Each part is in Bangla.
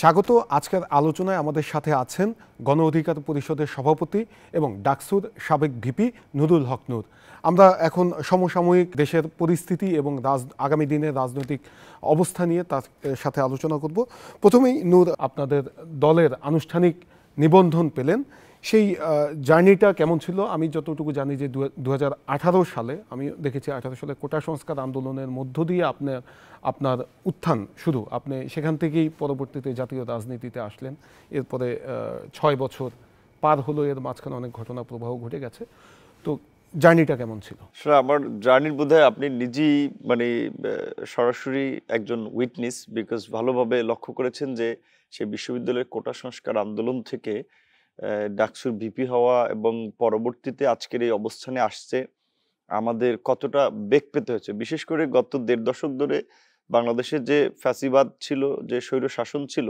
স্বাগত আজকের আলোচনায় আমাদের সাথে আছেন গণ অধিকার পরিষদের সভাপতি এবং ডাকসুর সাবেক ভিপি নুরুল হক নূর আমরা এখন সমসাময়িক দেশের পরিস্থিতি এবং আগামী দিনের রাজনৈতিক অবস্থা নিয়ে তার সাথে আলোচনা করব প্রথমেই নূর আপনাদের দলের আনুষ্ঠানিক নিবন্ধন পেলেন সেই জার্নিটা কেমন ছিল আমি যতটুকু জানি যে দু সালে আমি দেখেছি আঠারো সালে কোটা সংস্কার আন্দোলনের মধ্য দিয়ে আপনার আপনার উত্থান শুধু আপনি সেখান থেকেই পরবর্তীতে জাতীয় রাজনীতিতে আসলেন এরপরে ছয় বছর পার হলো এর মাঝখানে অনেক ঘটনা প্রবাহ ঘটে গেছে তো জার্নিটা কেমন ছিল আসলে আমার জার্নির বোধহয় আপনি নিজেই মানে সরাসরি একজন উইটনেস বিকজ ভালোভাবে লক্ষ্য করেছেন যে সে বিশ্ববিদ্যালয়ের কোটা সংস্কার আন্দোলন থেকে ডাকসুর ভিপি হওয়া এবং পরবর্তীতে আজকের এই অবস্থানে আসছে আমাদের কতটা বেগ পেতে হয়েছে বিশেষ করে গত দেড় দশক ধরে বাংলাদেশে যে ফ্যাসিবাদ ছিল যে স্বৈর শাসন ছিল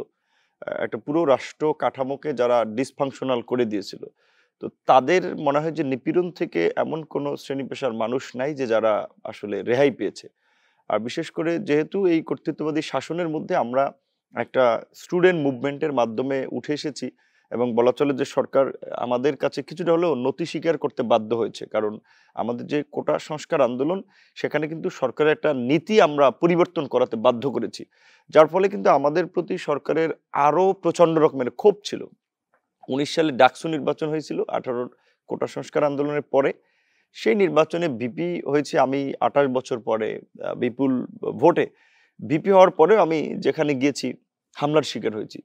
একটা পুরো রাষ্ট্র কাঠামোকে যারা ডিসফাংশনাল করে দিয়েছিল তো তাদের মনে হয় যে নিপীড়ন থেকে এমন কোনো শ্রেণী পেশার মানুষ নাই যে যারা আসলে রেহাই পেয়েছে আর বিশেষ করে যেহেতু এই কর্তৃত্ববাদী শাসনের মধ্যে আমরা একটা স্টুডেন্ট মুভমেন্টের মাধ্যমে উঠে এসেছি এবং বলা চলে যে সরকার আমাদের কাছে কিছুটা হলেও নতি স্বীকার করতে বাধ্য হয়েছে কারণ আমাদের যে কোটা সংস্কার আন্দোলন সেখানে কিন্তু সরকারের একটা নীতি আমরা পরিবর্তন করাতে বাধ্য করেছি যার ফলে কিন্তু আমাদের প্রতি সরকারের আরও প্রচণ্ড রকমের ক্ষোভ ছিল উনিশ সালে ডাকসু নির্বাচন হয়েছিল আঠারোর কোটা সংস্কার আন্দোলনের পরে সেই নির্বাচনে বিপি হয়েছে আমি আঠাশ বছর পরে বিপুল ভোটে বিপি হওয়ার পরেও আমি যেখানে গিয়েছি হামলার শিকার হয়েছি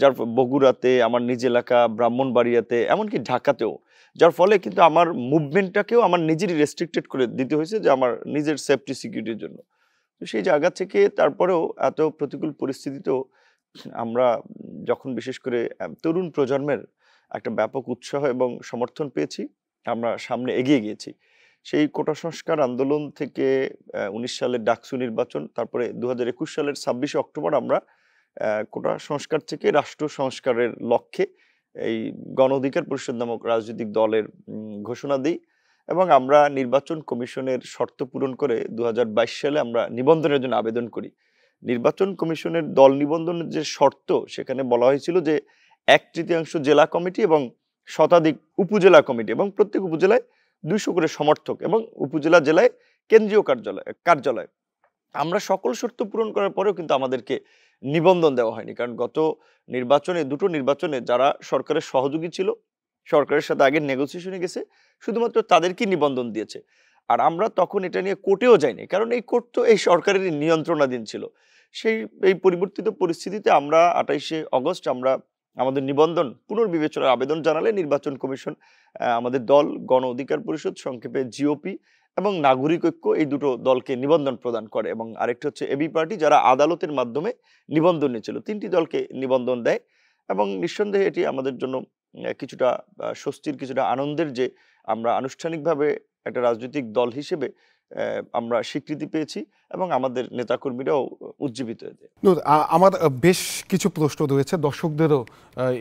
যার বগুড়াতে আমার নিজ এলাকা ব্রাহ্মণবাড়িয়াতে এমনকি ঢাকাতেও যার ফলে কিন্তু আমার মুভমেন্টটাকেও আমার নিজেরই রেস্ট্রিক্টেড করে দিতে হয়েছে যে আমার নিজের সেফটি সিকিউরিটির জন্য তো সেই জায়গা থেকে তারপরেও এত প্রতিকূল পরিস্থিতিতেও আমরা যখন বিশেষ করে তরুণ প্রজন্মের একটা ব্যাপক উৎসাহ এবং সমর্থন পেয়েছি আমরা সামনে এগিয়ে গিয়েছি সেই কোটা সংস্কার আন্দোলন থেকে উনিশ সালের ডাকসু নির্বাচন তারপরে দু সালের ছাব্বিশে অক্টোবর আমরা কোটা সংস্কার থেকে রাষ্ট্র সংস্কারের লক্ষ্যে এই গণ অধিকার পরিষদ নামক রাজনৈতিক দলের ঘোষণা দিই এবং আমরা নির্বাচন কমিশনের শর্ত পূরণ করে দু সালে আমরা নিবন্ধনের জন্য আবেদন করি নির্বাচন কমিশনের দল নিবন্ধনের যে শর্ত সেখানে বলা হয়েছিল যে এক তৃতীয়াংশ জেলা কমিটি এবং শতাধিক উপজেলা কমিটি এবং প্রত্যেক উপজেলায় দুইশো করে সমর্থক এবং উপজেলা জেলায় কেন্দ্রীয় কার্যালয় কার্যালয় আমরা সকল শর্ত পূরণ করার পরেও কিন্তু আমাদেরকে নিবন্ধন দেওয়া হয়নি কারণ গত নির্বাচনে দুটো নির্বাচনে যারা সরকারের সহযোগী ছিল সরকারের সাথে আগে নেগোসিয়েশনে গেছে শুধুমাত্র তাদেরকেই নিবন্ধন দিয়েছে আর আমরা তখন এটা নিয়ে কোর্টেও যাইনি কারণ এই কোর্ট তো এই সরকারের নিয়ন্ত্রণাধীন ছিল সেই এই পরিবর্তিত পরিস্থিতিতে আমরা আঠাইশে অগস্ট আমরা আমাদের নিবন্ধন পুনর্বিবেচনার আবেদন জানালে নির্বাচন কমিশন আমাদের দল গণ অধিকার পরিষদ সংক্ষেপে জিওপি এবং নাগরিক ঐক্য এই দুটো দলকে নিবন্ধন প্রদান করে এবং আরেকটি হচ্ছে এবি পার্টি যারা আদালতের মাধ্যমে নিবন্ধন নিয়েছিল তিনটি দলকে নিবন্ধন দেয় এবং নিঃসন্দেহে এটি আমাদের জন্য কিছুটা স্বস্তির কিছুটা আনন্দের যে আমরা আনুষ্ঠানিকভাবে একটা রাজনৈতিক দল হিসেবে আমরা স্বীকৃতি পেয়েছি এবং আমাদের নেতাকর্মীরাও উজ্জীবিত হয়েছে আমার বেশ কিছু প্রশ্ন রয়েছে দর্শকদেরও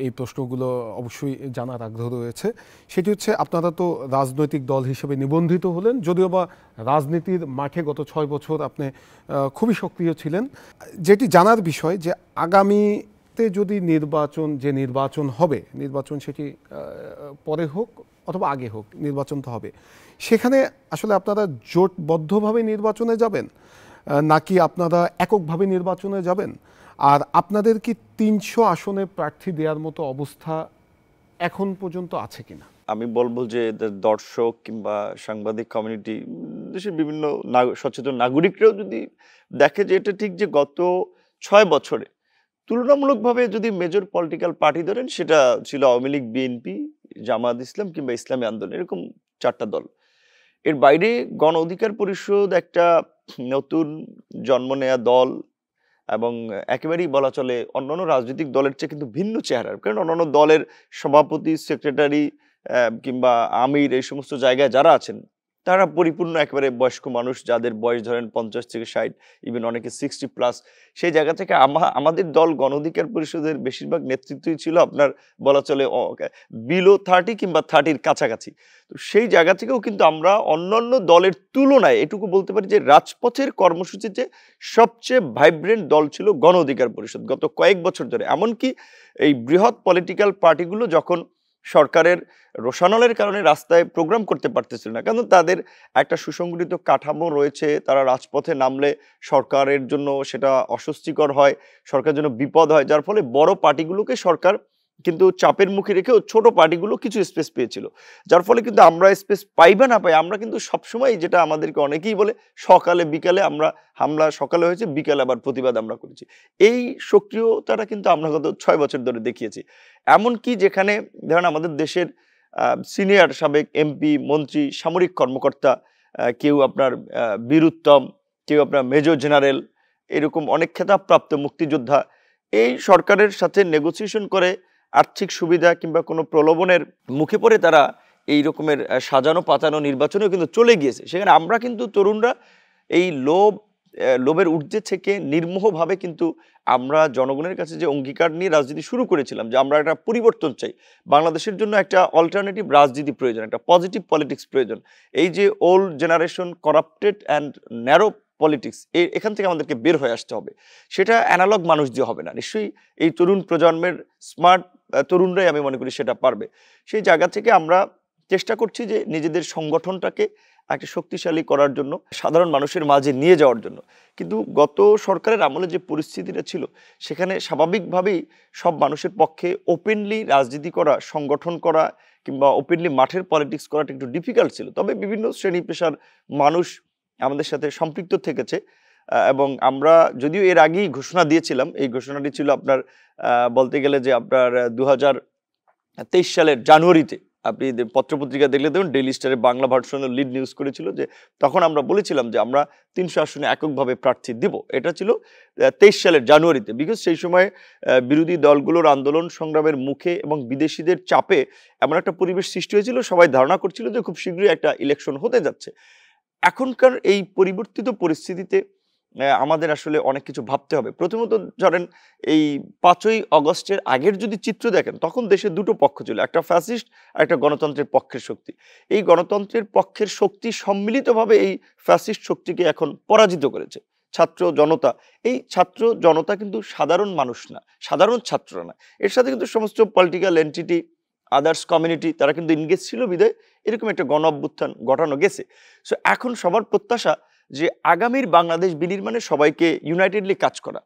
এই প্রশ্নগুলো অবশ্যই জানার আগ্রহ রয়েছে সেটি হচ্ছে আপনারা তো রাজনৈতিক দল হিসেবে নিবন্ধিত হলেন যদিও বা রাজনীতির মাঠে গত ছয় বছর আপনি খুবই সক্রিয় ছিলেন যেটি জানার বিষয় যে আগামী যদি নির্বাচন যে নির্বাচন হবে নির্বাচন সেটি পরে হোক অথবা আগে হোক নির্বাচন তো হবে সেখানে আসলে আপনারা জোটবদ্ধভাবে নির্বাচনে যাবেন নাকি আপনারা এককভাবে নির্বাচনে যাবেন আর আপনাদের কি তিনশো আসনে প্রার্থী দেওয়ার মতো অবস্থা এখন পর্যন্ত আছে কিনা আমি বলবো যে দর্শক কিংবা সাংবাদিক কমিউনিটি দেশের বিভিন্ন সচেতন নাগরিকরাও যদি দেখে যে এটা ঠিক যে গত ছয় বছরে তুলনামূলকভাবে যদি মেজর পলিটিক্যাল পার্টি ধরেন সেটা ছিল আওয়ামী লীগ বিএনপি জামাত ইসলাম কিংবা ইসলামী আন্দোলন এরকম চারটা দল এর বাইরে গণ অধিকার পরিষদ একটা নতুন জন্ম নেয়া দল এবং একেবারেই বলা চলে অন্যান্য রাজনৈতিক দলের চেয়ে কিন্তু ভিন্ন চেহারার কারণ অন্যান্য দলের সভাপতি সেক্রেটারি কিংবা আমির এই সমস্ত জায়গায় যারা আছেন তারা পরিপূর্ণ একেবারে বয়স্ক মানুষ যাদের বয়স ধরেন পঞ্চাশ থেকে ষাট ইভেন অনেকে সিক্সটি প্লাস সেই জায়গা থেকে আমাদের দল গণধিকার পরিষদের বেশিরভাগ নেতৃত্বই ছিল আপনার বলা চলে বিলো থার্টি কিংবা থার্টির কাছাকাছি তো সেই জায়গা থেকেও কিন্তু আমরা অন্যান্য দলের তুলনায় এটুকু বলতে পারি যে রাজপথের কর্মসূচিতে সবচেয়ে ভাইব্রেন্ট দল ছিল অধিকার পরিষদ গত কয়েক বছর ধরে এমনকি এই বৃহৎ পলিটিক্যাল পার্টিগুলো যখন সরকারের রোশানলের কারণে রাস্তায় প্রোগ্রাম করতে পারতেছিল না কারণ তাদের একটা সুসংগঠিত কাঠামো রয়েছে তারা রাজপথে নামলে সরকারের জন্য সেটা অস্বস্তিকর হয় সরকারের জন্য বিপদ হয় যার ফলে বড় পার্টিগুলোকে সরকার কিন্তু চাপের মুখে রেখেও ছোট পার্টিগুলো কিছু স্পেস পেয়েছিল যার ফলে কিন্তু আমরা স্পেস পাই না পাই আমরা কিন্তু সবসময় যেটা আমাদেরকে অনেকেই বলে সকালে বিকালে আমরা হামলা সকালে হয়েছে বিকালে আবার প্রতিবাদ আমরা করেছি এই সক্রিয়তাটা কিন্তু আমরা গত ছয় বছর ধরে দেখিয়েছি এমন কি যেখানে ধরেন আমাদের দেশের সিনিয়র সাবেক এমপি মন্ত্রী সামরিক কর্মকর্তা কেউ আপনার বীরুত্তম কেউ আপনার মেজর জেনারেল এরকম অনেক খেতাবপ্রাপ্ত মুক্তিযোদ্ধা এই সরকারের সাথে নেগোসিয়েশন করে আর্থিক সুবিধা কিংবা কোনো প্রলোভনের মুখে পড়ে তারা এই রকমের সাজানো পাতানো নির্বাচনেও কিন্তু চলে গিয়েছে সেখানে আমরা কিন্তু তরুণরা এই লোভ লোভের ঊর্ধ্বে থেকে নির্মোহভাবে কিন্তু আমরা জনগণের কাছে যে অঙ্গীকার নিয়ে রাজনীতি শুরু করেছিলাম যে আমরা একটা পরিবর্তন চাই বাংলাদেশের জন্য একটা অল্টারনেটিভ রাজনীতি প্রয়োজন একটা পজিটিভ পলিটিক্স প্রয়োজন এই যে old generation corrupted and narrow politics এখান থেকে আমাদেরকে বের হয়ে আসতে হবে সেটা অ্যানালগ মানুষ দিয়ে হবে না নিশ্চয়ই এই তরুণ প্রজন্মের স্মার্ট তরুণরাই আমি মনে করি সেটা পারবে সেই জায়গা থেকে আমরা চেষ্টা করছি যে নিজেদের সংগঠনটাকে একটা শক্তিশালী করার জন্য সাধারণ মানুষের মাঝে নিয়ে যাওয়ার জন্য কিন্তু গত সরকারের আমলে যে পরিস্থিতিটা ছিল সেখানে স্বাভাবিকভাবেই সব মানুষের পক্ষে ওপেনলি রাজনীতি করা সংগঠন করা কিংবা ওপেনলি মাঠের পলিটিক্স করাটা একটু ডিফিকাল্ট ছিল তবে বিভিন্ন শ্রেণী পেশার মানুষ আমাদের সাথে সম্পৃক্ত থেকেছে এবং আমরা যদিও এর আগেই ঘোষণা দিয়েছিলাম এই ঘোষণাটি ছিল আপনার বলতে গেলে যে আপনার দু তেইশ সালের জানুয়ারিতে আপনি পত্রপত্রিকা দেখলে দেখুন ডেইলি স্টারে বাংলা ভার্সনের লিড নিউজ করেছিল যে তখন আমরা বলেছিলাম যে আমরা তিনশো আসনে এককভাবে প্রার্থী দিব এটা ছিল তেইশ সালের জানুয়ারিতে বিকজ সেই সময় বিরোধী দলগুলোর আন্দোলন সংগ্রামের মুখে এবং বিদেশিদের চাপে এমন একটা পরিবেশ সৃষ্টি হয়েছিল সবাই ধারণা করছিল যে খুব শীঘ্রই একটা ইলেকশন হতে যাচ্ছে এখনকার এই পরিবর্তিত পরিস্থিতিতে আমাদের আসলে অনেক কিছু ভাবতে হবে প্রথমত ধরেন এই পাঁচই অগস্টের আগের যদি চিত্র দেখেন তখন দেশে দুটো পক্ষ ছিল একটা ফ্যাসিস্ট আর একটা গণতন্ত্রের পক্ষের শক্তি এই গণতন্ত্রের পক্ষের শক্তি সম্মিলিতভাবে এই ফ্যাসিস্ট শক্তিকে এখন পরাজিত করেছে ছাত্র জনতা এই ছাত্র জনতা কিন্তু সাধারণ মানুষ না সাধারণ ছাত্র না এর সাথে কিন্তু সমস্ত পলিটিক্যাল এন্টিটি আদার্স কমিউনিটি তারা কিন্তু ইনগেজ ছিল বিদায় এরকম একটা গণ অভ্যুত্থান ঘটানো গেছে সো এখন সবার প্রত্যাশা যে আগামীর বাংলাদেশ বিনির্মাণে সবাইকে ইউনাইটেডলি কাজ করা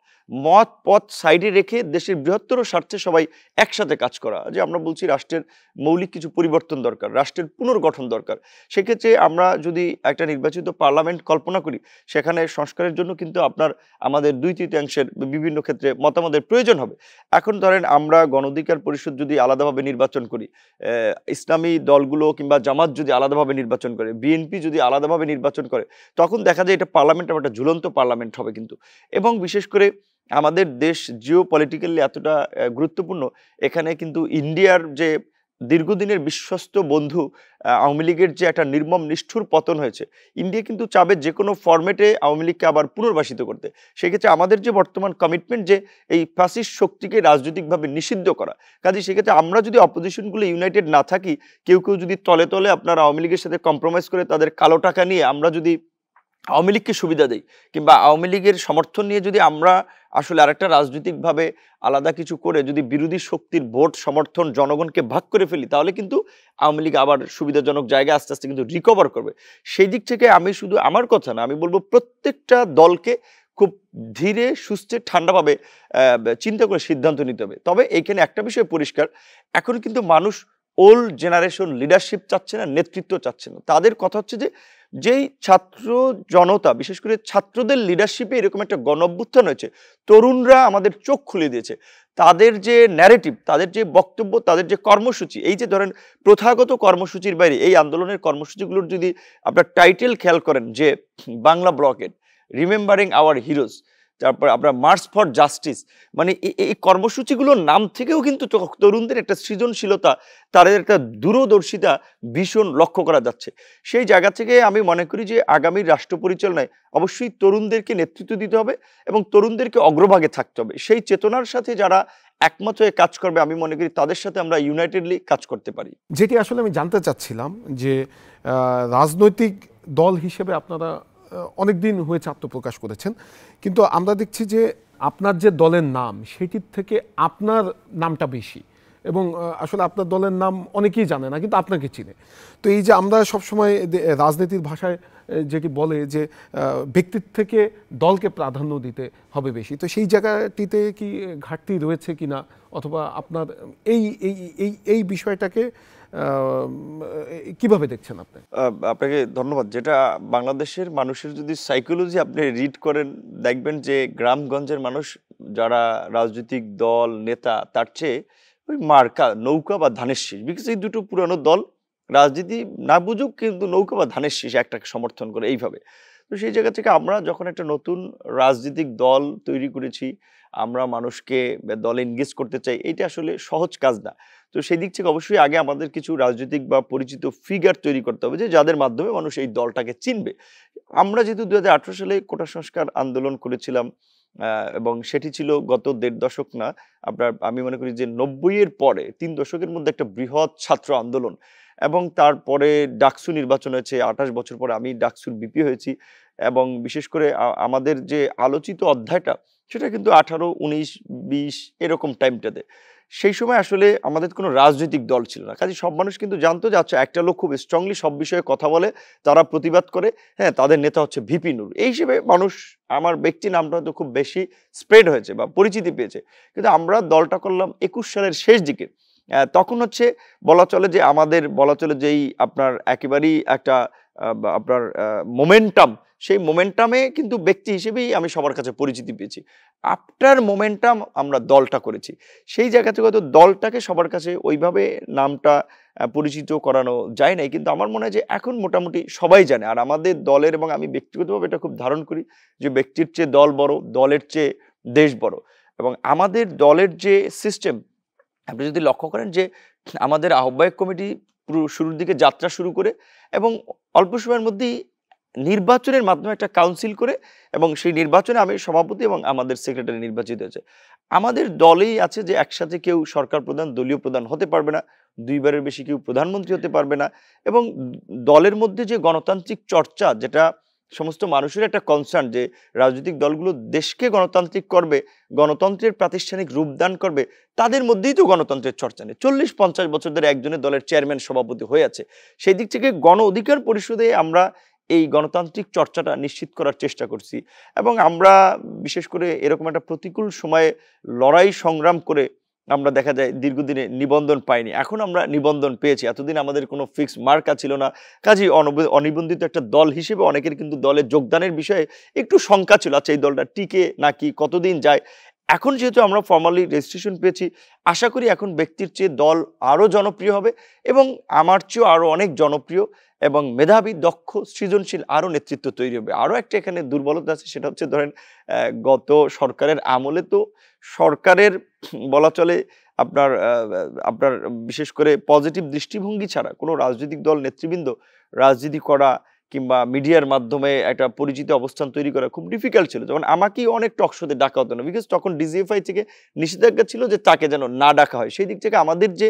মত পথ সাইডে রেখে দেশের বৃহত্তর স্বার্থে সবাই একসাথে কাজ করা যে আমরা বলছি রাষ্ট্রের মৌলিক কিছু পরিবর্তন দরকার রাষ্ট্রের পুনর্গঠন দরকার সেক্ষেত্রে আমরা যদি একটা নির্বাচিত পার্লামেন্ট কল্পনা করি সেখানে সংস্কারের জন্য কিন্তু আপনার আমাদের দুই তৃতীয়াংশের বিভিন্ন ক্ষেত্রে মতামতের প্রয়োজন হবে এখন ধরেন আমরা গণধিকার পরিষদ যদি আলাদাভাবে নির্বাচন করি ইসলামী দলগুলো কিংবা জামাত যদি আলাদাভাবে নির্বাচন করে বিএনপি যদি আলাদাভাবে নির্বাচন করে তখন দেখা যায় এটা পার্লামেন্ট আমার একটা ঝুলন্ত পার্লামেন্ট হবে কিন্তু এবং বিশেষ করে আমাদের দেশ জিও পলিটিক্যালি এতটা গুরুত্বপূর্ণ এখানে কিন্তু ইন্ডিয়ার যে দীর্ঘদিনের বিশ্বস্ত বন্ধু আওয়ামী লীগের যে একটা নির্মম নিষ্ঠুর পতন হয়েছে ইন্ডিয়া কিন্তু চাবে যে কোনো ফর্মেটে আওয়ামী লীগকে আবার পুনর্বাসিত করতে সেক্ষেত্রে আমাদের যে বর্তমান কমিটমেন্ট যে এই ফ্যাসিস্ট শক্তিকে রাজনৈতিকভাবে নিষিদ্ধ করা কাজে সেক্ষেত্রে আমরা যদি অপোজিশনগুলো ইউনাইটেড না থাকি কেউ কেউ যদি তলে তলে আপনার আওয়ামী লীগের সাথে কম্প্রোমাইজ করে তাদের কালো টাকা নিয়ে আমরা যদি আওয়ামী লীগকে সুবিধা দেয় কিংবা আওয়ামী লীগের সমর্থন নিয়ে যদি আমরা আসলে আরেকটা রাজনৈতিকভাবে আলাদা কিছু করে যদি বিরোধী শক্তির ভোট সমর্থন জনগণকে ভাগ করে ফেলি তাহলে কিন্তু আওয়ামী লীগ আবার সুবিধাজনক জায়গায় আস্তে আস্তে কিন্তু রিকভার করবে সেই দিক থেকে আমি শুধু আমার কথা না আমি বলবো প্রত্যেকটা দলকে খুব ধীরে সুস্থে ঠান্ডাভাবে চিন্তা করে সিদ্ধান্ত নিতে হবে তবে এখানে একটা বিষয় পরিষ্কার এখন কিন্তু মানুষ ওল্ড জেনারেশন লিডারশিপ চাচ্ছে না নেতৃত্ব চাচ্ছে না তাদের কথা হচ্ছে যে যেই ছাত্র জনতা বিশেষ করে ছাত্রদের লিডারশিপে এরকম একটা গণ অভ্যুত্থান হয়েছে তরুণরা আমাদের চোখ খুলে দিয়েছে তাদের যে ন্যারেটিভ তাদের যে বক্তব্য তাদের যে কর্মসূচি এই যে ধরেন প্রথাগত কর্মসূচির বাইরে এই আন্দোলনের কর্মসূচিগুলোর যদি আপনার টাইটেল খেয়াল করেন যে বাংলা ব্লকের রিমেম্বারিং আওয়ার হিরোজ তারপর আপনার মার্চ ফর জাস্টিস মানে এই কর্মসূচিগুলোর নাম থেকেও কিন্তু তরুণদের একটা সৃজনশীলতা তাদের একটা দূরদর্শিতা ভীষণ লক্ষ্য করা যাচ্ছে সেই জায়গা থেকে আমি মনে করি যে আগামী রাষ্ট্র পরিচালনায় অবশ্যই তরুণদেরকে নেতৃত্ব দিতে হবে এবং তরুণদেরকে অগ্রভাগে থাকতে হবে সেই চেতনার সাথে যারা একমাত্র কাজ করবে আমি মনে করি তাদের সাথে আমরা ইউনাইটেডলি কাজ করতে পারি যেটি আসলে আমি জানতে চাচ্ছিলাম যে রাজনৈতিক দল হিসেবে আপনারা অনেক দিন হয়েছে আত্মপ্রকাশ করেছেন কিন্তু আমরা দেখছি যে আপনার যে দলের নাম সেটির থেকে আপনার নামটা বেশি এবং আসলে আপনার দলের নাম অনেকেই জানে না কিন্তু আপনাকে চিনে তো এই যে আমরা সবসময় রাজনীতির ভাষায় যেটি বলে যে ব্যক্তির থেকে দলকে প্রাধান্য দিতে হবে বেশি তো সেই জায়গাটিতে কি ঘাটতি রয়েছে কি না অথবা আপনার এই এই এই বিষয়টাকে কিভাবে দেখছেন আপনি আপনাকে ধন্যবাদ যেটা বাংলাদেশের মানুষের যদি সাইকোলজি আপনি রিড করেন দেখবেন যে গ্রামগঞ্জের মানুষ যারা রাজনৈতিক দল নেতা তার চেয়ে ওই মার্কা নৌকা বা ধানের শীষ বিকজ এই দুটো পুরানো দল রাজনীতি না বুঝুক কিন্তু নৌকা বা ধানের শীষ একটাকে সমর্থন করে এইভাবে তো সেই জায়গা থেকে আমরা যখন একটা নতুন রাজনৈতিক দল তৈরি করেছি আমরা মানুষকে দলে এনগেজ করতে চাই এটা আসলে সহজ কাজ না তো সেই দিক থেকে অবশ্যই আগে আমাদের কিছু রাজনৈতিক বা পরিচিত ফিগার তৈরি করতে হবে যে যাদের মাধ্যমে মানুষ এই দলটাকে চিনবে আমরা যেহেতু দু সালে কোটা সংস্কার আন্দোলন করেছিলাম এবং সেটি ছিল গত দেড় দশক না আপনার আমি মনে করি যে নব্বইয়ের পরে তিন দশকের মধ্যে একটা বৃহৎ ছাত্র আন্দোলন এবং তারপরে ডাকসু নির্বাচন হয়েছে আঠাশ বছর পরে আমি ডাকসুর বিপি হয়েছি এবং বিশেষ করে আমাদের যে আলোচিত অধ্যায়টা সেটা কিন্তু আঠারো উনিশ বিশ এরকম টাইমটাতে সেই সময় আসলে আমাদের কোনো রাজনৈতিক দল ছিল না কাজে সব মানুষ কিন্তু জানতো যে আচ্ছা একটা লোক খুব স্ট্রংলি সব বিষয়ে কথা বলে তারা প্রতিবাদ করে হ্যাঁ তাদের নেতা হচ্ছে ভিপি নুর এই হিসেবে মানুষ আমার ব্যক্তি নামটা হয়তো খুব বেশি স্প্রেড হয়েছে বা পরিচিতি পেয়েছে কিন্তু আমরা দলটা করলাম একুশ সালের শেষ দিকে তখন হচ্ছে বলা চলে যে আমাদের বলা চলে যেই আপনার একেবারেই একটা আপনার মোমেন্টাম সেই মোমেন্টামে কিন্তু ব্যক্তি হিসেবেই আমি সবার কাছে পরিচিতি পেয়েছি আফটার মোমেন্টাম আমরা দলটা করেছি সেই জায়গা থেকে হয়তো দলটাকে সবার কাছে ওইভাবে নামটা পরিচিত করানো যায় নাই কিন্তু আমার মনে হয় যে এখন মোটামুটি সবাই জানে আর আমাদের দলের এবং আমি ব্যক্তিগতভাবে এটা খুব ধারণ করি যে ব্যক্তির চেয়ে দল বড় দলের চেয়ে দেশ বড় এবং আমাদের দলের যে সিস্টেম আপনি যদি লক্ষ্য করেন যে আমাদের আহ্বায়ক কমিটি পুরো শুরুর দিকে যাত্রা শুরু করে এবং অল্প সময়ের মধ্যেই নির্বাচনের মাধ্যমে একটা কাউন্সিল করে এবং সেই নির্বাচনে আমি সভাপতি এবং আমাদের সেক্রেটারি নির্বাচিত হয়েছে আমাদের দলেই আছে যে একসাথে কেউ সরকার প্রধান দলীয় প্রধান হতে পারবে না দুইবারের বেশি কেউ প্রধানমন্ত্রী হতে পারবে না এবং দলের মধ্যে যে গণতান্ত্রিক চর্চা যেটা সমস্ত মানুষের একটা কনসার্ন যে রাজনৈতিক দলগুলো দেশকে গণতান্ত্রিক করবে গণতন্ত্রের প্রাতিষ্ঠানিক রূপদান করবে তাদের মধ্যেই তো গণতন্ত্রের চর্চা নেই চল্লিশ পঞ্চাশ বছর ধরে একজনের দলের চেয়ারম্যান সভাপতি হয়ে আছে সেই দিক থেকে গণ অধিকার পরিষদে আমরা এই গণতান্ত্রিক চর্চাটা নিশ্চিত করার চেষ্টা করছি এবং আমরা বিশেষ করে এরকম একটা প্রতিকূল সময়ে লড়াই সংগ্রাম করে আমরা দেখা যায় দীর্ঘদিনে নিবন্ধন পাইনি এখন আমরা নিবন্ধন পেয়েছি এতদিন আমাদের কোনো ফিক্স মার্কা ছিল না কাজেই অনিবন্ধিত একটা দল হিসেবে অনেকের কিন্তু দলে যোগদানের বিষয়ে একটু শঙ্কা ছিল আচ্ছা এই দলটা টিকে নাকি কতদিন যায় এখন যেহেতু আমরা ফর্মালি রেজিস্ট্রেশন পেয়েছি আশা করি এখন ব্যক্তির চেয়ে দল আরও জনপ্রিয় হবে এবং আমার চেয়েও আরও অনেক জনপ্রিয় এবং মেধাবী দক্ষ সৃজনশীল আরও নেতৃত্ব তৈরি হবে আরও একটা এখানে দুর্বলতা আছে সেটা হচ্ছে ধরেন গত সরকারের আমলে তো সরকারের বলা চলে আপনার আপনার বিশেষ করে পজিটিভ দৃষ্টিভঙ্গি ছাড়া কোনো রাজনৈতিক দল নেতৃবৃন্দ রাজনীতি করা কিংবা মিডিয়ার মাধ্যমে একটা পরিচিত অবস্থান তৈরি করা খুব ডিফিকাল্ট ছিল যখন আমাকেই অনেক টক শোতে ডাকা হতো না বিকজ তখন ডিজিএফআই থেকে নিষেধাজ্ঞা ছিল যে তাকে যেন না ডাকা হয় সেই দিক থেকে আমাদের যে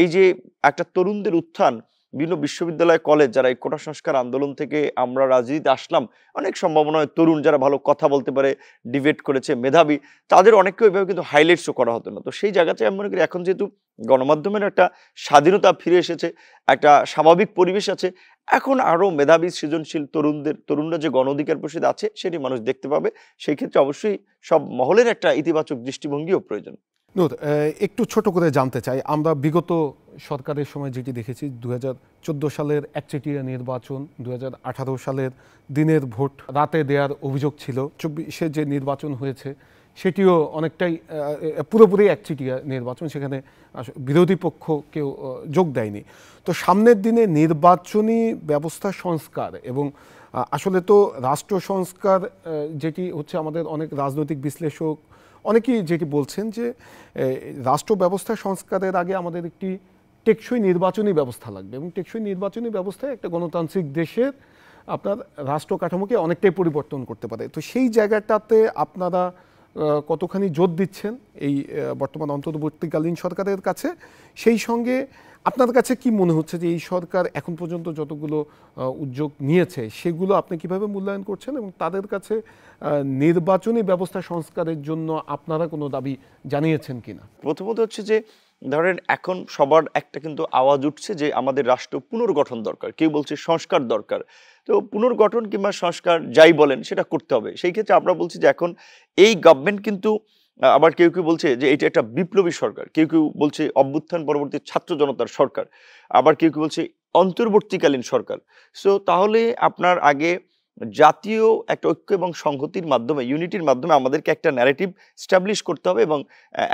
এই যে একটা তরুণদের উত্থান বিভিন্ন বিশ্ববিদ্যালয় কলেজ যারা এই কোটা সংস্কার আন্দোলন থেকে আমরা রাজনীতিতে আসলাম অনেক সম্ভাবনা তরুণ যারা ভালো কথা বলতে পারে ডিবেট করেছে মেধাবী তাদের অনেককে ওইভাবে কিন্তু হাইলাইটসও করা হতো না তো সেই জায়গাতে আমি মনে করি এখন যেহেতু গণমাধ্যমের একটা স্বাধীনতা ফিরে এসেছে একটা স্বাভাবিক পরিবেশ আছে এখন আরও মেধাবী সৃজনশীল তরুণদের তরুণরা যে গণ অধিকার পরিষদ আছে সেটি মানুষ দেখতে পাবে সেই ক্ষেত্রে অবশ্যই সব মহলের একটা ইতিবাচক দৃষ্টিভঙ্গিও প্রয়োজন একটু ছোট করে জানতে চাই আমরা বিগত সরকারের সময় যেটি দেখেছি দু সালের একচেটিয়া নির্বাচন দু সালের দিনের ভোট রাতে দেওয়ার অভিযোগ ছিল চব্বিশে যে নির্বাচন হয়েছে সেটিও অনেকটাই পুরোপুরি একচিটিয়া নির্বাচন সেখানে বিরোধী পক্ষ কেউ যোগ দেয়নি তো সামনের দিনে নির্বাচনী ব্যবস্থা সংস্কার এবং আসলে তো রাষ্ট্র সংস্কার যেটি হচ্ছে আমাদের অনেক রাজনৈতিক বিশ্লেষক অনেকেই যেটি বলছেন যে রাষ্ট্র ব্যবস্থা সংস্কারের আগে আমাদের একটি টেকসই নির্বাচনী ব্যবস্থা লাগবে এবং টেকসই নির্বাচনী ব্যবস্থায় একটা গণতান্ত্রিক দেশের আপনার রাষ্ট্র কাঠামোকে অনেকটাই পরিবর্তন করতে পারে তো সেই জায়গাটাতে আপনারা কতখানি জোর দিচ্ছেন এই বর্তমান অন্তর্বর্তীকালীন সরকারের কাছে সেই সঙ্গে আপনার কাছে কি মনে হচ্ছে যে এই সরকার এখন পর্যন্ত যতগুলো উদ্যোগ নিয়েছে সেগুলো আপনি কিভাবে মূল্যায়ন করছেন এবং তাদের কাছে নির্বাচনী ব্যবস্থা সংস্কারের জন্য আপনারা কোনো দাবি জানিয়েছেন কিনা প্রথমত হচ্ছে যে ধরেন এখন সবার একটা কিন্তু আওয়াজ উঠছে যে আমাদের রাষ্ট্র পুনর্গঠন দরকার কেউ বলছে সংস্কার দরকার তো পুনর্গঠন কিংবা সংস্কার যাই বলেন সেটা করতে হবে সেই ক্ষেত্রে আমরা বলছি যে এখন এই গভর্নমেন্ট কিন্তু আবার কেউ কেউ বলছে যে এটা একটা বিপ্লবী সরকার কেউ কেউ বলছে অভ্যুত্থান পরবর্তী ছাত্র জনতার সরকার আবার কেউ কেউ বলছে অন্তর্বর্তীকালীন সরকার সো তাহলে আপনার আগে জাতীয় একটা ঐক্য এবং সংহতির মাধ্যমে ইউনিটির মাধ্যমে আমাদেরকে একটা ন্যারেটিভ স্টাবলিশ করতে হবে এবং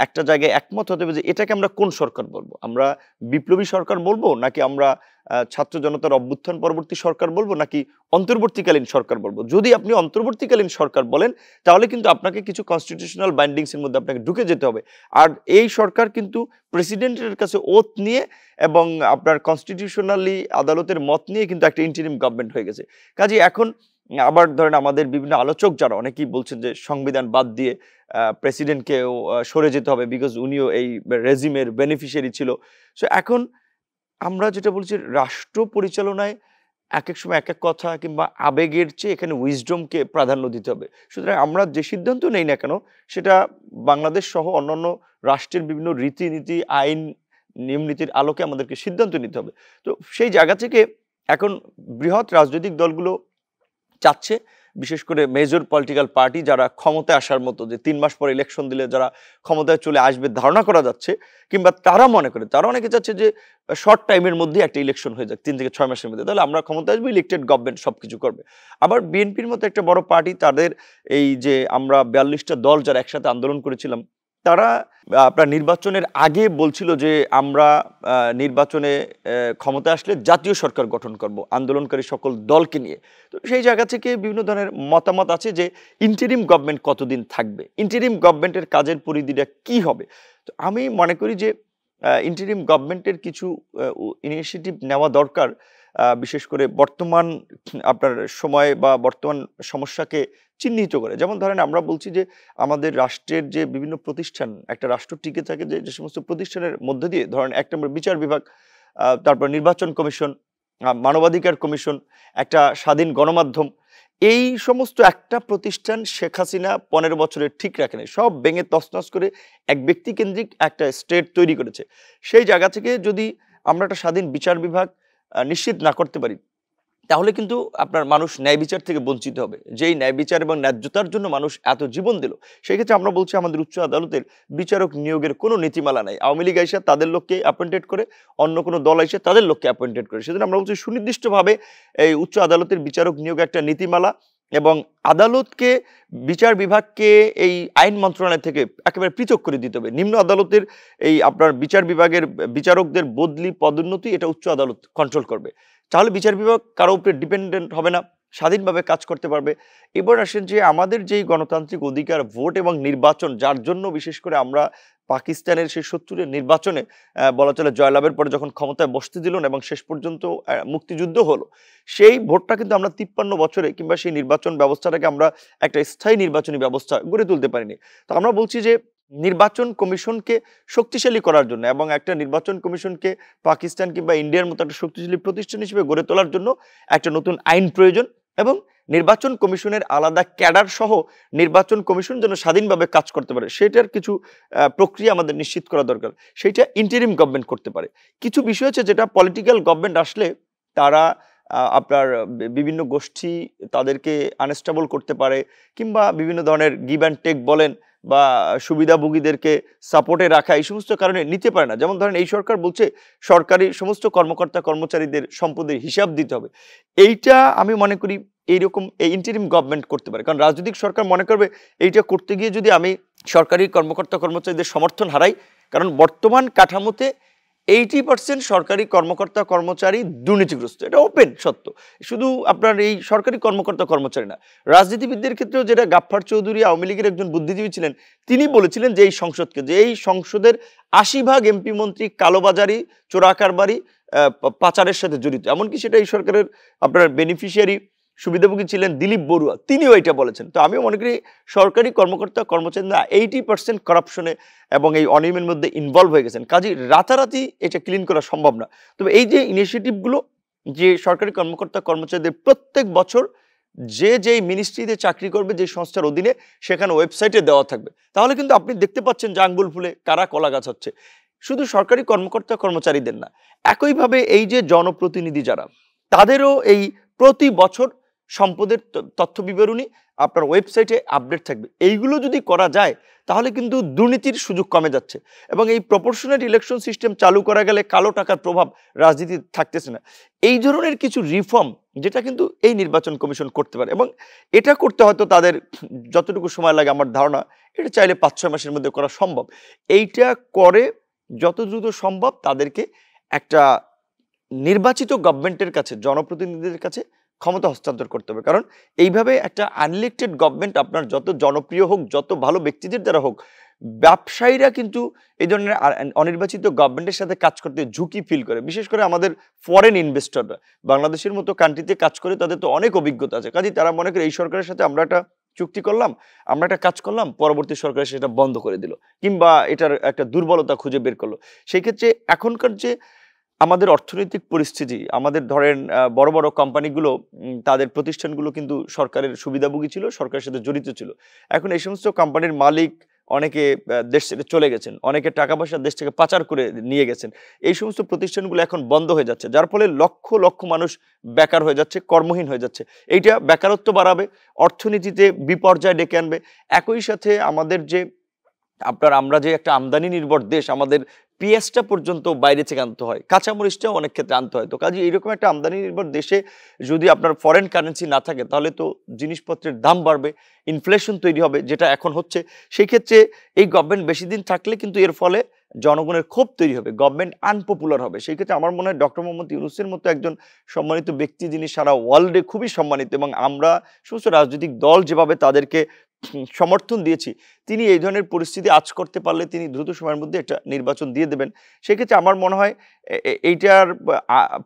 একটা জায়গায় একমত হতে হবে যে এটাকে আমরা কোন সরকার বলবো আমরা বিপ্লবী সরকার বলবো নাকি আমরা ছাত্র জনতার অভ্যুত্থান পরবর্তী সরকার বলবো নাকি অন্তর্বর্তীকালীন সরকার বলবো যদি আপনি অন্তর্বর্তীকালীন সরকার বলেন তাহলে কিন্তু আপনাকে কিছু কনস্টিটিউশনাল বাইন্ডিংসের মধ্যে আপনাকে ঢুকে যেতে হবে আর এই সরকার কিন্তু প্রেসিডেন্টের কাছে ওথ নিয়ে এবং আপনার কনস্টিটিউশনালি আদালতের মত নিয়ে কিন্তু একটা ইন্টারিম গভর্নমেন্ট হয়ে গেছে কাজে এখন আবার ধরেন আমাদের বিভিন্ন আলোচক যারা অনেকেই বলছেন যে সংবিধান বাদ দিয়ে প্রেসিডেন্টকেও সরে যেতে হবে বিকজ উনিও এই রেজিমের বেনিফিশিয়ারি ছিল সো এখন আমরা যেটা বলছি রাষ্ট্র পরিচালনায় এক এক সময় এক এক কথা কিংবা আবেগের চেয়ে এখানে উইজডমকে প্রাধান্য দিতে হবে সুতরাং আমরা যে সিদ্ধান্ত নেই না কেন সেটা বাংলাদেশ সহ অন্যান্য রাষ্ট্রের বিভিন্ন রীতিনীতি আইন নিয়মনীতির আলোকে আমাদেরকে সিদ্ধান্ত নিতে হবে তো সেই জায়গা থেকে এখন বৃহৎ রাজনৈতিক দলগুলো চাচ্ছে বিশেষ করে মেজর পলিটিক্যাল পার্টি যারা ক্ষমতায় আসার মতো যে তিন মাস পর ইলেকশন দিলে যারা ক্ষমতায় চলে আসবে ধারণা করা যাচ্ছে কিংবা তারা মনে করে তারা অনেকে চাচ্ছে যে শর্ট টাইমের মধ্যে একটা ইলেকশন হয়ে যাক তিন থেকে ছয় মাসের মধ্যে তাহলে আমরা ক্ষমতায় আসবো ইলেকটেড গভর্নমেন্ট সব কিছু করবে আবার বিএনপির মতো একটা বড় পার্টি তাদের এই যে আমরা বিয়াল্লিশটা দল যারা একসাথে আন্দোলন করেছিলাম তারা আপনার নির্বাচনের আগে বলছিল যে আমরা নির্বাচনে ক্ষমতা আসলে জাতীয় সরকার গঠন করব আন্দোলনকারী সকল দলকে নিয়ে তো সেই জায়গা থেকে বিভিন্ন ধরনের মতামত আছে যে ইন্টারিম গভর্নমেন্ট কতদিন থাকবে ইন্টারিম গভর্নমেন্টের কাজের পরিধিটা কি হবে তো আমি মনে করি যে ইন্টারিম গভর্নমেন্টের কিছু ইনিশিয়েটিভ নেওয়া দরকার বিশেষ করে বর্তমান আপনার সময় বা বর্তমান সমস্যাকে চিহ্নিত করে যেমন ধরেন আমরা বলছি যে আমাদের রাষ্ট্রের যে বিভিন্ন প্রতিষ্ঠান একটা রাষ্ট্র টিকে থাকে যে যে সমস্ত প্রতিষ্ঠানের মধ্যে দিয়ে ধরেন এক নম্বর বিচার বিভাগ তারপর নির্বাচন কমিশন মানবাধিকার কমিশন একটা স্বাধীন গণমাধ্যম এই সমস্ত একটা প্রতিষ্ঠান শেখ হাসিনা পনেরো বছরের ঠিক রাখেনি সব ভেঙে তছনছ করে এক ব্যক্তিকেন্দ্রিক একটা স্টেট তৈরি করেছে সেই জায়গা থেকে যদি আমরা একটা স্বাধীন বিচার বিভাগ নিশ্চিত না করতে পারি তাহলে কিন্তু আপনার মানুষ ন্যায় বিচার থেকে বঞ্চিত হবে যেই ন্যায় বিচার এবং ন্যায্যতার জন্য মানুষ এত জীবন দিল সেই ক্ষেত্রে আমরা বলছি আমাদের উচ্চ আদালতের বিচারক নিয়োগের কোনো নীতিমালা নাই আওয়ামী লীগ আইসা তাদের লোককে অ্যাপয়েন্টেড করে অন্য কোনো দল আইসা তাদের লোককে অ্যাপয়েন্টেড করে সেজন্য আমরা বলছি সুনির্দিষ্টভাবে এই উচ্চ আদালতের বিচারক নিয়োগ একটা নীতিমালা এবং আদালতকে বিচার বিভাগকে এই আইন মন্ত্রণালয় থেকে একেবারে পৃথক করে দিতে হবে নিম্ন আদালতের এই আপনার বিচার বিভাগের বিচারকদের বদলি পদোন্নতি এটা উচ্চ আদালত কন্ট্রোল করবে তাহলে বিচার বিভাগ কারো উপরে ডিপেন্ডেন্ট হবে না স্বাধীনভাবে কাজ করতে পারবে এবার আসেন যে আমাদের যেই গণতান্ত্রিক অধিকার ভোট এবং নির্বাচন যার জন্য বিশেষ করে আমরা পাকিস্তানের সেই সত্তরের নির্বাচনে বলা চলে জয়লাভের পরে যখন ক্ষমতায় বসতে দিল না এবং শেষ পর্যন্ত মুক্তিযুদ্ধ হলো সেই ভোটটা কিন্তু আমরা তিপ্পান্ন বছরে কিংবা সেই নির্বাচন ব্যবস্থাটাকে আমরা একটা স্থায়ী নির্বাচনী ব্যবস্থা গড়ে তুলতে পারিনি তো আমরা বলছি যে নির্বাচন কমিশনকে শক্তিশালী করার জন্য এবং একটা নির্বাচন কমিশনকে পাকিস্তান কিংবা ইন্ডিয়ার মতো একটা শক্তিশালী প্রতিষ্ঠান হিসেবে গড়ে তোলার জন্য একটা নতুন আইন প্রয়োজন এবং নির্বাচন কমিশনের আলাদা ক্যাডার সহ নির্বাচন কমিশন যেন স্বাধীনভাবে কাজ করতে পারে সেটার কিছু প্রক্রিয়া আমাদের নিশ্চিত করা দরকার সেটা ইন্টারিম গভর্নমেন্ট করতে পারে কিছু বিষয় আছে যেটা পলিটিক্যাল গভর্নমেন্ট আসলে তারা আপনার বিভিন্ন গোষ্ঠী তাদেরকে আনস্টেবল করতে পারে কিংবা বিভিন্ন ধরনের গিভ অ্যান্ড টেক বলেন বা সুবিধাভোগীদেরকে সাপোর্টে রাখা এই সমস্ত কারণে নিতে পারে না যেমন ধরেন এই সরকার বলছে সরকারি সমস্ত কর্মকর্তা কর্মচারীদের সম্পদের হিসাব দিতে হবে এইটা আমি মনে করি এইরকম এই ইন্টারিম গভর্নমেন্ট করতে পারে কারণ রাজনৈতিক সরকার মনে করবে এইটা করতে গিয়ে যদি আমি সরকারি কর্মকর্তা কর্মচারীদের সমর্থন হারাই কারণ বর্তমান কাঠামোতে এইটি পার্সেন্ট সরকারি কর্মকর্তা কর্মচারী দুর্নীতিগ্রস্ত এটা ওপেন সত্য শুধু আপনার এই সরকারি কর্মকর্তা কর্মচারী না রাজনীতিবিদদের ক্ষেত্রেও যেটা গাফফার চৌধুরী আওয়ামী লীগের একজন বুদ্ধিজীবী ছিলেন তিনি বলেছিলেন যে এই সংসদকে যে এই সংসদের আশি ভাগ এমপি মন্ত্রী কালোবাজারি চোরাকারবারি পাচারের সাথে জড়িত এমনকি সেটা এই সরকারের আপনার বেনিফিশিয়ারি সুবিধাভোগী ছিলেন দিলীপ বড়ুয়া তিনিও এটা বলেছেন তো আমিও মনে করি সরকারি কর্মকর্তা কর্মচারীরা এইটি পার্সেন্ট করাপশনে এবং এই অনিয়মের মধ্যে ইনভলভ হয়ে গেছেন কাজে রাতারাতি এটা ক্লিন করা সম্ভব না তবে এই যে ইনিশিয়েটিভগুলো যে সরকারি কর্মকর্তা কর্মচারীদের প্রত্যেক বছর যে যেই মিনিস্ট্রিতে চাকরি করবে যে সংস্থার অধীনে সেখানে ওয়েবসাইটে দেওয়া থাকবে তাহলে কিন্তু আপনি দেখতে পাচ্ছেন যে আঙ্গুল ফুলে কারা কলা গাছ হচ্ছে শুধু সরকারি কর্মকর্তা কর্মচারীদের না একইভাবে এই যে জনপ্রতিনিধি যারা তাদেরও এই প্রতি বছর সম্পদের তথ্য বিবরণী আপনার ওয়েবসাইটে আপডেট থাকবে এইগুলো যদি করা যায় তাহলে কিন্তু দুর্নীতির সুযোগ কমে যাচ্ছে এবং এই প্রপোর্শনেট ইলেকশন সিস্টেম চালু করা গেলে কালো টাকার প্রভাব রাজনীতি থাকতেছে না এই ধরনের কিছু রিফর্ম যেটা কিন্তু এই নির্বাচন কমিশন করতে পারে এবং এটা করতে হয়তো তাদের যতটুকু সময় লাগে আমার ধারণা এটা চাইলে পাঁচ ছয় মাসের মধ্যে করা সম্ভব এইটা করে যত দ্রুত সম্ভব তাদেরকে একটা নির্বাচিত গভর্নমেন্টের কাছে জনপ্রতিনিধিদের কাছে ক্ষমতা হস্তান্তর করতে হবে কারণ এইভাবে একটা আনলিক্টেড গভর্নমেন্ট আপনার যত জনপ্রিয় হোক যত ভালো ব্যক্তিদের দ্বারা হোক ব্যবসায়ীরা কিন্তু এই ধরনের অনির্বাচিত গভর্নমেন্টের সাথে কাজ করতে ঝুঁকি ফিল করে বিশেষ করে আমাদের ফরেন ইনভেস্টররা বাংলাদেশের মতো কান্ট্রিতে কাজ করে তাদের তো অনেক অভিজ্ঞতা আছে কাজে তারা মনে করে এই সরকারের সাথে আমরা একটা চুক্তি করলাম আমরা একটা কাজ করলাম পরবর্তী সরকার সেটা বন্ধ করে দিল কিংবা এটার একটা দুর্বলতা খুঁজে বের করলো সেই ক্ষেত্রে এখনকার যে আমাদের অর্থনৈতিক পরিস্থিতি আমাদের ধরেন বড় বড় কোম্পানিগুলো তাদের প্রতিষ্ঠানগুলো কিন্তু সরকারের সুবিধাভোগী ছিল সরকারের সাথে জড়িত ছিল এখন এই সমস্ত কোম্পানির মালিক অনেকে দেশ থেকে চলে গেছেন অনেকে টাকা পয়সা দেশ থেকে পাচার করে নিয়ে গেছেন এই সমস্ত প্রতিষ্ঠানগুলো এখন বন্ধ হয়ে যাচ্ছে যার ফলে লক্ষ লক্ষ মানুষ বেকার হয়ে যাচ্ছে কর্মহীন হয়ে যাচ্ছে এইটা বেকারত্ব বাড়াবে অর্থনীতিতে বিপর্যয় ডেকে আনবে একই সাথে আমাদের যে আপনার আমরা যে একটা আমদানি নির্ভর দেশ আমাদের পিএসটা পর্যন্ত বাইরে থেকে আনতে হয় কাঁচামরিচটাও অনেক ক্ষেত্রে আনতে হয় তো কাজে এরকম একটা আমদানি নির্ভর দেশে যদি আপনার ফরেন কারেন্সি না থাকে তাহলে তো জিনিসপত্রের দাম বাড়বে ইনফ্লেশন তৈরি হবে যেটা এখন হচ্ছে সেই ক্ষেত্রে এই গভর্নমেন্ট বেশি দিন থাকলে কিন্তু এর ফলে জনগণের ক্ষোভ তৈরি হবে গভর্নমেন্ট আনপপুলার হবে সেই ক্ষেত্রে আমার মনে হয় ডক্টর মোহাম্মদ ইউনুসের মতো একজন সম্মানিত ব্যক্তি যিনি সারা ওয়ার্ল্ডে খুবই সম্মানিত এবং আমরা সমস্ত রাজনৈতিক দল যেভাবে তাদেরকে সমর্থন দিয়েছি তিনি এই ধরনের পরিস্থিতি আজ করতে পারলে তিনি দ্রুত সময়ের মধ্যে একটা নির্বাচন দিয়ে দেবেন সেক্ষেত্রে আমার মনে হয় এইটার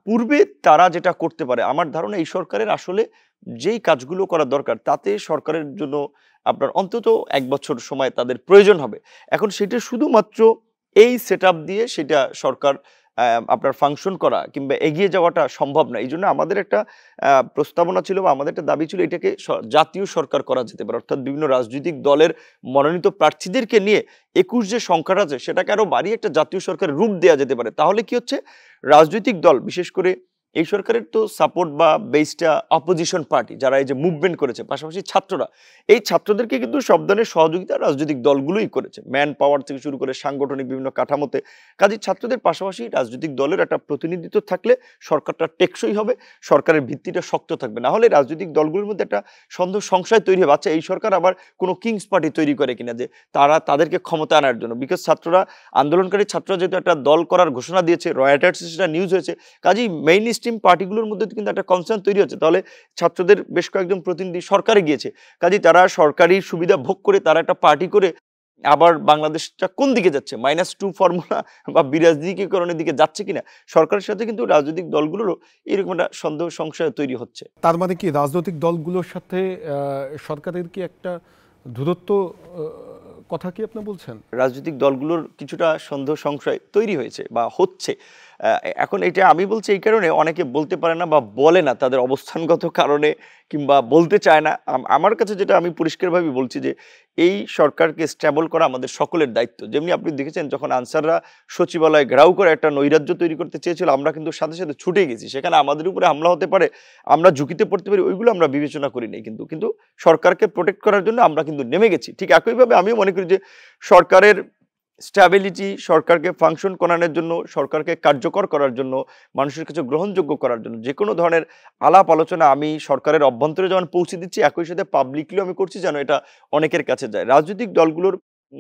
পূর্বে তারা যেটা করতে পারে আমার ধারণা এই সরকারের আসলে যেই কাজগুলো করা দরকার তাতে সরকারের জন্য আপনার অন্তত এক বছর সময় তাদের প্রয়োজন হবে এখন সেটা শুধুমাত্র এই সেট দিয়ে সেটা সরকার আপনার ফাংশন করা কিংবা এগিয়ে যাওয়াটা সম্ভব না এই জন্য আমাদের একটা প্রস্তাবনা ছিল বা আমাদের একটা দাবি ছিল এটাকে জাতীয় সরকার করা যেতে পারে অর্থাৎ বিভিন্ন রাজনৈতিক দলের মনোনীত প্রার্থীদেরকে নিয়ে একুশ যে সংখ্যাটা আছে সেটাকে আরও বাড়িয়ে একটা জাতীয় সরকারের রূপ দেওয়া যেতে পারে তাহলে কি হচ্ছে রাজনৈতিক দল বিশেষ করে এই সরকারের তো সাপোর্ট বা বেসটা অপোজিশন পার্টি যারা এই যে মুভমেন্ট করেছে পাশাপাশি ছাত্ররা এই ছাত্রদেরকে কিন্তু সব ধরনের সহযোগিতা রাজনৈতিক দলগুলোই করেছে ম্যান পাওয়ার থেকে শুরু করে সাংগঠনিক বিভিন্ন কাঠামোতে কাজে ছাত্রদের পাশাপাশি রাজনৈতিক দলের একটা প্রতিনিধিত্ব থাকলে সরকারটা টেকসই হবে সরকারের ভিত্তিটা শক্ত থাকবে না হলে রাজনৈতিক দলগুলোর মধ্যে একটা সন্দেহ সংশয় তৈরি হবে আচ্ছা এই সরকার আবার কোনো কিংস পার্টি তৈরি করে কিনা যে তারা তাদেরকে ক্ষমতা আনার জন্য বিকজ ছাত্ররা আন্দোলনকারী ছাত্ররা যেহেতু একটা দল করার ঘোষণা দিয়েছে রয়টার্স সেটা নিউজ হয়েছে কাজেই মেইনলি স্ট্রিম পার্টিগুলোর মধ্যে কিন্তু একটা কনসার্ন তৈরি হচ্ছে তাহলে ছাত্রদের বেশ কয়েকজন প্রতিনিধি সরকারে গিয়েছে কাজে তারা সরকারি সুবিধা ভোগ করে তারা একটা পার্টি করে আবার বাংলাদেশটা কোন দিকে যাচ্ছে মাইনাস টু ফর্মুলা বা বিরাজনীকরণের দিকে যাচ্ছে কিনা সরকারের সাথে কিন্তু রাজনৈতিক দলগুলোরও এরকম একটা সন্দেহ সংশয় তৈরি হচ্ছে তার মানে কি রাজনৈতিক দলগুলোর সাথে সরকারের কি একটা দূরত্ব কথা কি আপনি বলছেন রাজনৈতিক দলগুলোর কিছুটা সন্দেহ সংশয় তৈরি হয়েছে বা হচ্ছে এখন এটা আমি বলছি এই কারণে অনেকে বলতে পারে না বা বলে না তাদের অবস্থানগত কারণে কিংবা বলতে চায় না আমার কাছে যেটা আমি পরিষ্কারভাবে বলছি যে এই সরকারকে স্ট্যাবল করা আমাদের সকলের দায়িত্ব যেমনি আপনি দেখেছেন যখন আনসাররা সচিবালয়ে ঘেরাও করে একটা নৈরাজ্য তৈরি করতে চেয়েছিল আমরা কিন্তু সাথে সাথে ছুটে গেছি সেখানে আমাদের উপরে হামলা হতে পারে আমরা ঝুঁকিতে পড়তে পারি ওইগুলো আমরা বিবেচনা করি নাই কিন্তু কিন্তু সরকারকে প্রোটেক্ট করার জন্য আমরা কিন্তু নেমে গেছি ঠিক একইভাবে আমিও মনে করি যে সরকারের স্ট্যাবিলিটি সরকারকে ফাংশন করানোর জন্য সরকারকে কার্যকর করার জন্য মানুষের কাছে গ্রহণযোগ্য করার জন্য যে কোনো ধরনের আলাপ আলোচনা আমি সরকারের অভ্যন্তরে যেমন পৌঁছে দিচ্ছি একই সাথে পাবলিকলিও আমি করছি যেন এটা অনেকের কাছে যায় রাজনৈতিক দলগুলোর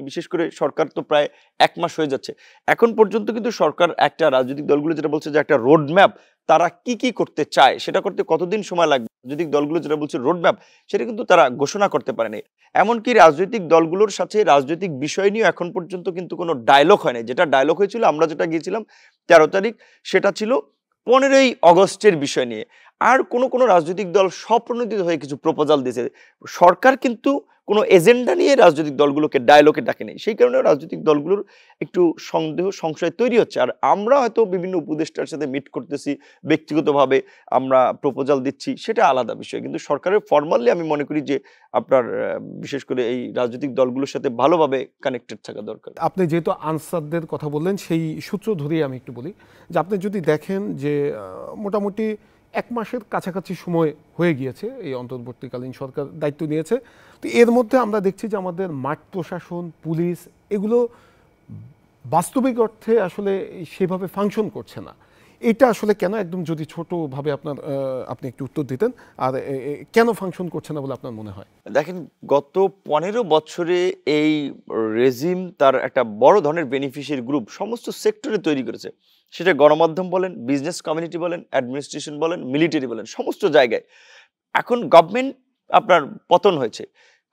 বিশেষ করে সরকার তো প্রায় এক মাস হয়ে যাচ্ছে এখন পর্যন্ত কিন্তু সরকার একটা রাজনৈতিক দলগুলো যেটা বলছে যে একটা রোডম্যাপ তারা কি কি করতে চায় সেটা করতে কতদিন সময় লাগবে রাজনৈতিক দলগুলো যেটা বলছে রোডম্যাপ সেটা কিন্তু তারা ঘোষণা করতে পারেনি এমনকি রাজনৈতিক দলগুলোর সাথে রাজনৈতিক বিষয় নিয়েও এখন পর্যন্ত কিন্তু কোনো ডায়লগ হয়নি যেটা ডায়লগ হয়েছিল আমরা যেটা গিয়েছিলাম তেরো তারিখ সেটা ছিল পনেরোই অগস্টের বিষয় নিয়ে আর কোনো কোনো রাজনৈতিক দল স্বপ্রণোদিত হয়ে কিছু প্রপোজাল দিয়েছে সরকার কিন্তু কোনো এজেন্ডা নিয়ে রাজনৈতিক দলগুলোকে ডায়ালগে ডাকেনি সেই কারণে রাজনৈতিক দলগুলোর একটু সন্দেহ সংশয় তৈরি হচ্ছে আর আমরা হয়তো বিভিন্ন উপদেষ্টার সাথে মিট করতেছি ব্যক্তিগতভাবে আমরা প্রপোজাল দিচ্ছি সেটা আলাদা বিষয় কিন্তু সরকারের ফর্মালি আমি মনে করি যে আপনার বিশেষ করে এই রাজনৈতিক দলগুলোর সাথে ভালোভাবে কানেক্টেড থাকা দরকার আপনি যেহেতু আনসারদের কথা বললেন সেই সূত্র ধরেই আমি একটু বলি যে আপনি যদি দেখেন যে মোটামুটি এক মাসের কাছাকাছি সময় হয়ে গিয়েছে এই অন্তর্বর্তীকালীন সরকার দায়িত্ব নিয়েছে তো এর মধ্যে আমরা দেখছি যে আমাদের মাঠ প্রশাসন পুলিশ এগুলো বাস্তবিক অর্থে আসলে সেভাবে ফাংশন করছে না এটা আসলে কেন একদম যদি ছোটভাবে আপনার আপনি একটু উত্তর দিতেন আর কেন ফাংশন করছে না বলে আপনার মনে হয় দেখেন গত পনেরো বছরে এই রেজিম তার একটা বড় ধরনের বেনিফিশিয়ারি গ্রুপ সমস্ত সেক্টরে তৈরি করেছে সেটা গণমাধ্যম বলেন বিজনেস কমিউনিটি বলেন অ্যাডমিনিস্ট্রেশন বলেন মিলিটারি বলেন সমস্ত জায়গায় এখন গভর্নমেন্ট আপনার পতন হয়েছে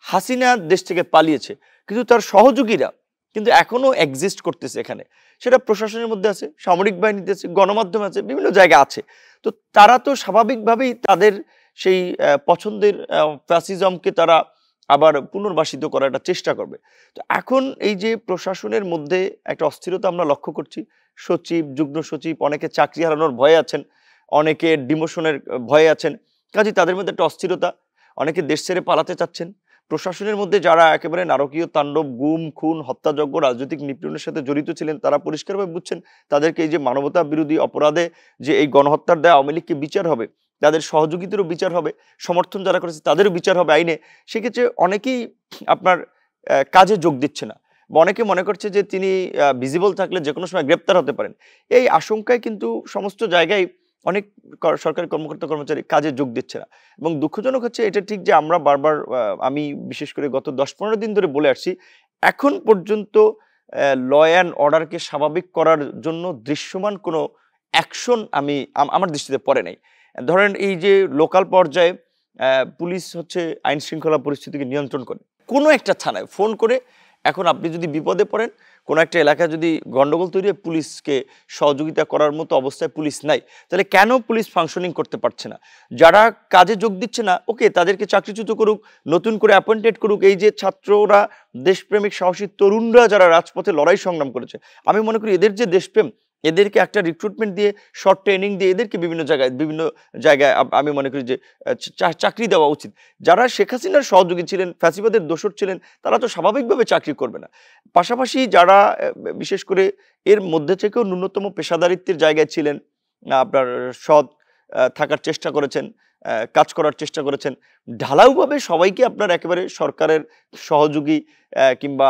হাসিনা দেশ থেকে পালিয়েছে কিন্তু তার সহযোগীরা কিন্তু এখনও এক্সিস্ট করতেছে এখানে সেটা প্রশাসনের মধ্যে আছে সামরিক বাহিনীতে আছে গণমাধ্যম আছে বিভিন্ন জায়গা আছে তো তারা তো স্বাভাবিকভাবেই তাদের সেই পছন্দের ফ্যাসিজমকে তারা আবার পুনর্বাসিত করার একটা চেষ্টা করবে তো এখন এই যে প্রশাসনের মধ্যে একটা অস্থিরতা আমরা লক্ষ্য করছি সচিব যুগ্ম সচিব অনেকে চাকরি হারানোর ভয়ে আছেন অনেকে ডিমোশনের ভয়ে আছেন কাজে তাদের মধ্যে একটা অস্থিরতা অনেকে দেশ ছেড়ে পালাতে চাচ্ছেন প্রশাসনের মধ্যে যারা একেবারে নারকীয় তাণ্ডব গুম খুন হত্যাযজ্ঞ রাজনৈতিক নিপীড়নের সাথে জড়িত ছিলেন তারা পরিষ্কারভাবে বুঝছেন তাদেরকে এই যে মানবতা বিরোধী অপরাধে যে এই গণহত্যার দেয় আওয়ামী লীগকে বিচার হবে তাদের সহযোগিতারও বিচার হবে সমর্থন যারা করেছে তাদেরও বিচার হবে আইনে সেক্ষেত্রে অনেকেই আপনার কাজে যোগ দিচ্ছে না বা অনেকে মনে করছে যে তিনি ভিজিবল থাকলে যে কোনো সময় গ্রেপ্তার হতে পারেন এই আশঙ্কায় কিন্তু সমস্ত জায়গায় অনেক সরকারি কর্মকর্তা কর্মচারী কাজে যোগ দিচ্ছে না এবং দুঃখজনক হচ্ছে এটা ঠিক যে আমরা বারবার আমি বিশেষ করে গত দশ পনেরো দিন ধরে বলে আসছি এখন পর্যন্ত ল অ্যান্ড অর্ডারকে স্বাভাবিক করার জন্য দৃশ্যমান কোনো অ্যাকশন আমি আমার দৃষ্টিতে পড়ে নাই ধরেন এই যে লোকাল পর্যায়ে পুলিশ হচ্ছে আইন শৃঙ্খলা পরিস্থিতিকে নিয়ন্ত্রণ করে কোনো একটা থানায় ফোন করে এখন আপনি যদি বিপদে পড়েন কোনো একটা এলাকায় যদি গণ্ডগোল তৈরি হয় পুলিশকে সহযোগিতা করার মতো অবস্থায় পুলিশ নাই তাহলে কেন পুলিশ ফাংশনিং করতে পারছে না যারা কাজে যোগ দিচ্ছে না ওকে তাদেরকে চাকরিচ্যুত করুক নতুন করে অ্যাপয়েন্টেড করুক এই যে ছাত্ররা দেশপ্রেমিক সাহসী তরুণরা যারা রাজপথে লড়াই সংগ্রাম করেছে আমি মনে করি এদের যে দেশপ্রেম এদেরকে একটা রিক্রুটমেন্ট দিয়ে শর্ট ট্রেনিং দিয়ে এদেরকে বিভিন্ন জায়গায় বিভিন্ন জায়গায় আমি মনে করি যে চাকরি দেওয়া উচিত যারা শেখ হাসিনার সহযোগী ছিলেন ফ্যাসিবাদের দোষর ছিলেন তারা তো স্বাভাবিকভাবে চাকরি করবে না পাশাপাশি যারা বিশেষ করে এর মধ্যে থেকেও ন্যূনতম পেশাদারিত্বের জায়গায় ছিলেন আপনার সৎ থাকার চেষ্টা করেছেন কাজ করার চেষ্টা করেছেন ঢালাউভাবে সবাইকে আপনার একেবারে সরকারের সহযোগী কিংবা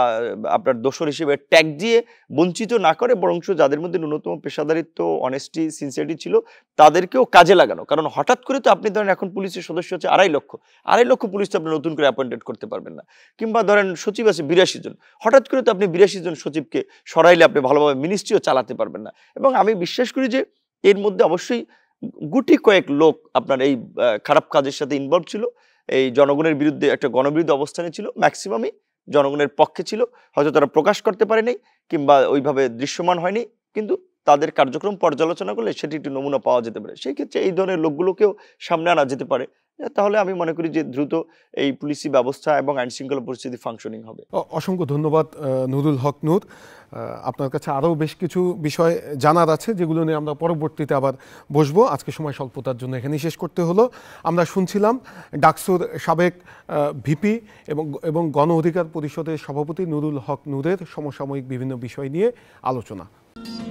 আপনার দোষর হিসেবে ট্যাগ দিয়ে বঞ্চিত না করে বরং যাদের মধ্যে ন্যূনতম পেশাদারিত্ব অনেস্টি সিনসিয়ারিটি ছিল তাদেরকেও কাজে লাগানো কারণ হঠাৎ করে তো আপনি ধরেন এখন পুলিশের সদস্য হচ্ছে আড়াই লক্ষ আড়াই লক্ষ পুলিশ তো আপনি নতুন করে অ্যাপয়েন্টেড করতে পারবেন না কিংবা ধরেন সচিব আছে বিরাশি জন হঠাৎ করে তো আপনি বিরাশি জন সচিবকে সরাইলে আপনি ভালোভাবে মিনিস্ট্রিও চালাতে পারবেন না এবং আমি বিশ্বাস করি যে এর মধ্যে অবশ্যই গুটি কয়েক লোক আপনার এই খারাপ কাজের সাথে ইনভলভ ছিল এই জনগণের বিরুদ্ধে একটা গণবিরুদ্ধ অবস্থানে ছিল ম্যাক্সিমামই জনগণের পক্ষে ছিল হয়তো তারা প্রকাশ করতে পারেনি কিংবা ওইভাবে দৃশ্যমান হয়নি কিন্তু তাদের কার্যক্রম পর্যালোচনা করলে সেটি একটি নমুনা পাওয়া যেতে পারে সেই ক্ষেত্রে এই ধরনের লোকগুলোকেও সামনে আনা যেতে পারে তাহলে আমি মনে করি যে দ্রুত এই পুলিশি ব্যবস্থা এবং আইন শৃঙ্খলা পরিস্থিতি ফাংশনিং হবে অসংখ্য ধন্যবাদ নুরুল হক নূর আপনার কাছে আরও বেশ কিছু বিষয় জানার আছে যেগুলো নিয়ে আমরা পরবর্তীতে আবার বসবো আজকে সময় স্বল্পতার জন্য এখানেই শেষ করতে হলো আমরা শুনছিলাম ডাকসুর সাবেক ভিপি এবং এবং গণ অধিকার পরিষদের সভাপতি নুরুল হক নূরের সমসাময়িক বিভিন্ন বিষয় নিয়ে আলোচনা